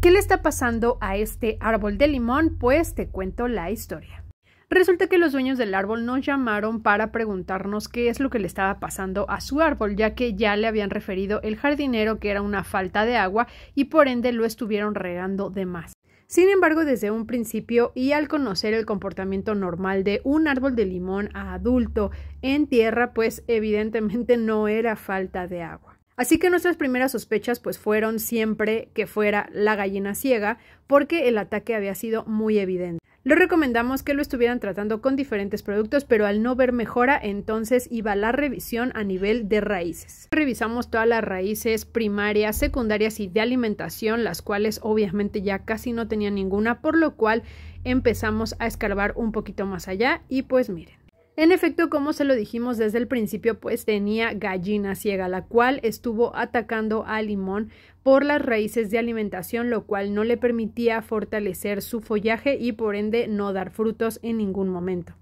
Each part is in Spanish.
¿Qué le está pasando a este árbol de limón? Pues te cuento la historia. Resulta que los dueños del árbol nos llamaron para preguntarnos qué es lo que le estaba pasando a su árbol, ya que ya le habían referido el jardinero que era una falta de agua y por ende lo estuvieron regando de más. Sin embargo, desde un principio y al conocer el comportamiento normal de un árbol de limón a adulto en tierra, pues evidentemente no era falta de agua. Así que nuestras primeras sospechas pues fueron siempre que fuera la gallina ciega porque el ataque había sido muy evidente. Les recomendamos que lo estuvieran tratando con diferentes productos, pero al no ver mejora, entonces iba la revisión a nivel de raíces. Revisamos todas las raíces primarias, secundarias y de alimentación, las cuales obviamente ya casi no tenía ninguna, por lo cual empezamos a escarbar un poquito más allá y pues miren. En efecto, como se lo dijimos desde el principio, pues tenía gallina ciega, la cual estuvo atacando a Limón por las raíces de alimentación, lo cual no le permitía fortalecer su follaje y por ende no dar frutos en ningún momento.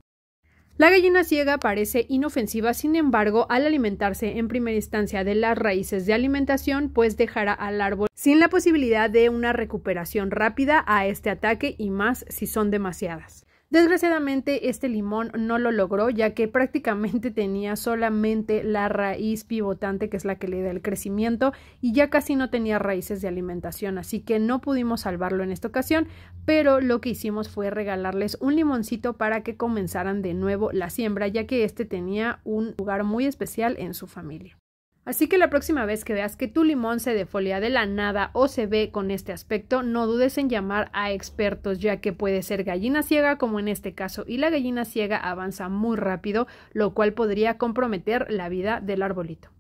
La gallina ciega parece inofensiva, sin embargo, al alimentarse en primera instancia de las raíces de alimentación, pues dejará al árbol sin la posibilidad de una recuperación rápida a este ataque y más si son demasiadas. Desgraciadamente este limón no lo logró ya que prácticamente tenía solamente la raíz pivotante que es la que le da el crecimiento y ya casi no tenía raíces de alimentación así que no pudimos salvarlo en esta ocasión pero lo que hicimos fue regalarles un limoncito para que comenzaran de nuevo la siembra ya que este tenía un lugar muy especial en su familia. Así que la próxima vez que veas que tu limón se defolia de la nada o se ve con este aspecto, no dudes en llamar a expertos, ya que puede ser gallina ciega como en este caso, y la gallina ciega avanza muy rápido, lo cual podría comprometer la vida del arbolito.